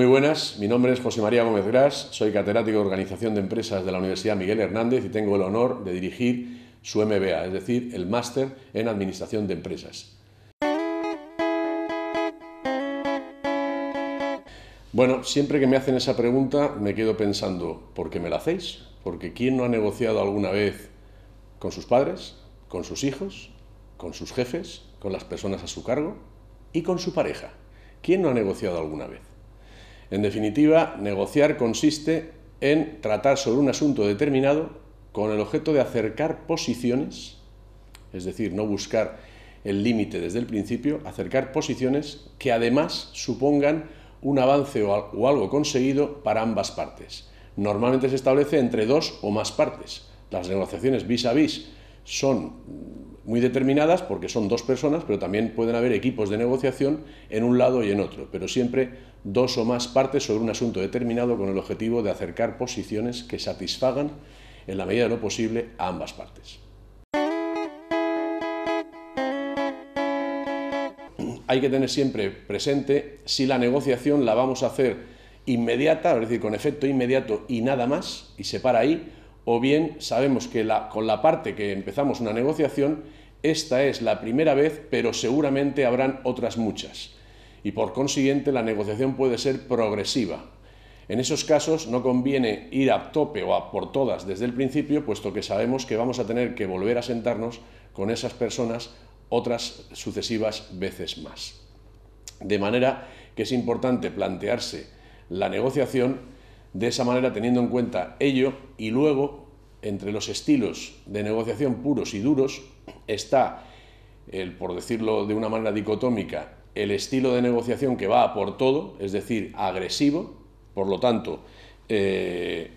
Muy buenas, mi nombre es José María Gómez Gras, soy catedrático de Organización de Empresas de la Universidad Miguel Hernández y tengo el honor de dirigir su MBA, es decir, el Máster en Administración de Empresas. Bueno, siempre que me hacen esa pregunta me quedo pensando, ¿por qué me la hacéis? Porque ¿quién no ha negociado alguna vez con sus padres, con sus hijos, con sus jefes, con las personas a su cargo y con su pareja? ¿Quién no ha negociado alguna vez? En definitiva, negociar consiste en tratar sobre un asunto determinado con el objeto de acercar posiciones, es decir, no buscar el límite desde el principio, acercar posiciones que además supongan un avance o algo conseguido para ambas partes. Normalmente se establece entre dos o más partes. Las negociaciones vis a vis son muy determinadas porque son dos personas, pero también pueden haber equipos de negociación en un lado y en otro, pero siempre dos o más partes sobre un asunto determinado con el objetivo de acercar posiciones que satisfagan en la medida de lo posible a ambas partes. Hay que tener siempre presente si la negociación la vamos a hacer inmediata, es decir, con efecto inmediato y nada más, y se para ahí, o bien sabemos que con la parte que empezamos una negociación esta es la primera vez, pero seguramente habrán otras muchas. Y por consiguiente la negociación puede ser progresiva. En esos casos no conviene ir a tope o a por todas desde el principio, puesto que sabemos que vamos a tener que volver a sentarnos con esas personas otras sucesivas veces más. De manera que es importante plantearse la negociación de esa manera teniendo en cuenta ello y luego entre los estilos de negociación puros y duros está, el, por decirlo de una manera dicotómica, el estilo de negociación que va por todo, es decir, agresivo, por lo tanto, eh,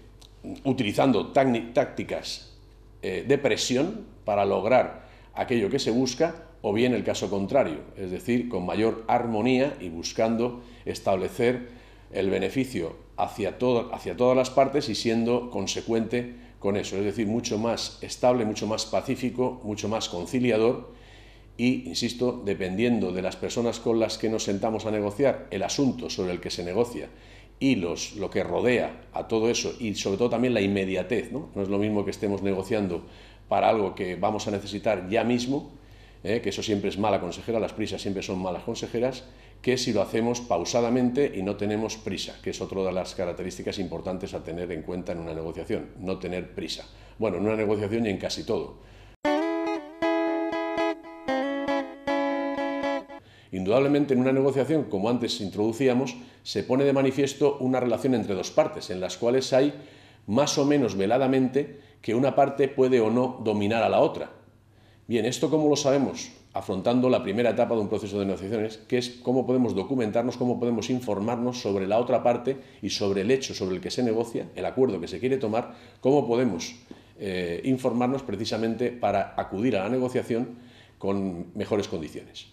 utilizando tácticas eh, de presión para lograr aquello que se busca, o bien el caso contrario, es decir, con mayor armonía y buscando establecer el beneficio hacia, hacia todas las partes y siendo consecuente con eso, es decir, mucho más estable, mucho más pacífico, mucho más conciliador y, insisto, dependiendo de las personas con las que nos sentamos a negociar, el asunto sobre el que se negocia y los, lo que rodea a todo eso y sobre todo también la inmediatez, ¿no? No es lo mismo que estemos negociando para algo que vamos a necesitar ya mismo, ¿eh? que eso siempre es mala consejera, las prisas siempre son malas consejeras, que si lo hacemos pausadamente y no tenemos prisa, que es otra de las características importantes a tener en cuenta en una negociación, no tener prisa. Bueno, en una negociación y en casi todo. Indudablemente en una negociación, como antes introducíamos, se pone de manifiesto una relación entre dos partes, en las cuales hay, más o menos veladamente, que una parte puede o no dominar a la otra, Bien, ¿esto cómo lo sabemos? Afrontando la primera etapa de un proceso de negociaciones, que es cómo podemos documentarnos, cómo podemos informarnos sobre la otra parte y sobre el hecho sobre el que se negocia, el acuerdo que se quiere tomar, cómo podemos eh, informarnos precisamente para acudir a la negociación con mejores condiciones.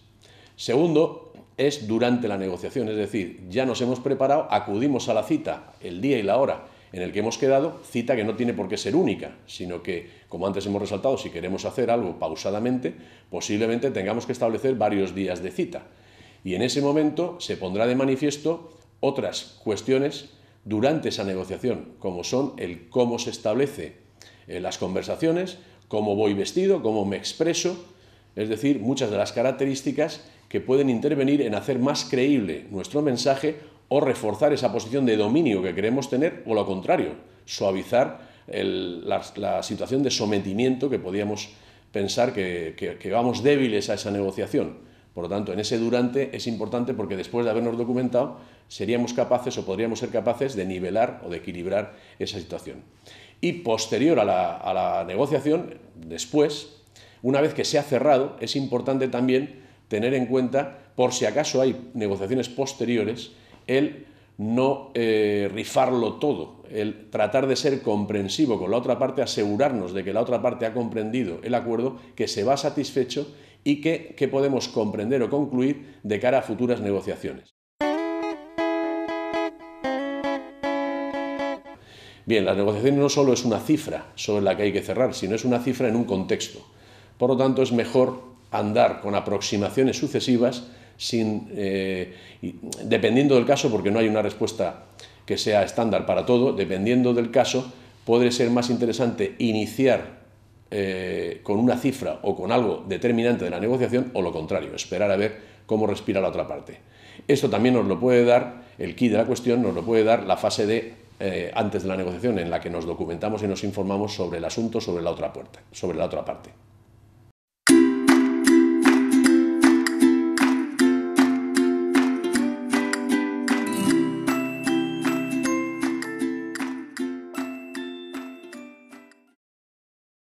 Segundo, es durante la negociación, es decir, ya nos hemos preparado, acudimos a la cita, el día y la hora en el que hemos quedado, cita que no tiene por qué ser única, sino que, como antes hemos resaltado, si queremos hacer algo pausadamente, posiblemente tengamos que establecer varios días de cita. Y en ese momento se pondrá de manifiesto otras cuestiones durante esa negociación, como son el cómo se establece eh, las conversaciones, cómo voy vestido, cómo me expreso, es decir, muchas de las características que pueden intervenir en hacer más creíble nuestro mensaje o reforzar esa posición de dominio que queremos tener, o lo contrario, suavizar la, situación de sometimiento que podíamos pensar que, vamos débiles a esa negociación. Por lo tanto, en ese durante es importante porque después de habernos documentado seríamos capaces o podríamos ser capaces de nivelar o de equilibrar esa situación. Y posterior a la negociación, después, una vez que se ha cerrado, es importante también tener en cuenta, por si acaso hay negociaciones posteriores, el no eh, rifarlo todo, el tratar de ser comprensivo con la otra parte, asegurarnos de que la otra parte ha comprendido el acuerdo, que se va satisfecho y que, que podemos comprender o concluir de cara a futuras negociaciones. Bien, las negociación no solo es una cifra sobre la que hay que cerrar, sino es una cifra en un contexto. Por lo tanto, es mejor andar con aproximaciones sucesivas eh, dependiendo del caso, porque no hay una respuesta que sea estándar para todo, dependiendo del caso, puede ser más interesante iniciar eh, con una cifra o con algo determinante de la negociación o lo contrario, esperar a ver cómo respira la otra parte. Esto también nos lo puede dar, el key de la cuestión nos lo puede dar la fase de eh, antes de la negociación en la que nos documentamos y nos informamos sobre el asunto, sobre la otra, sobre la otra parte.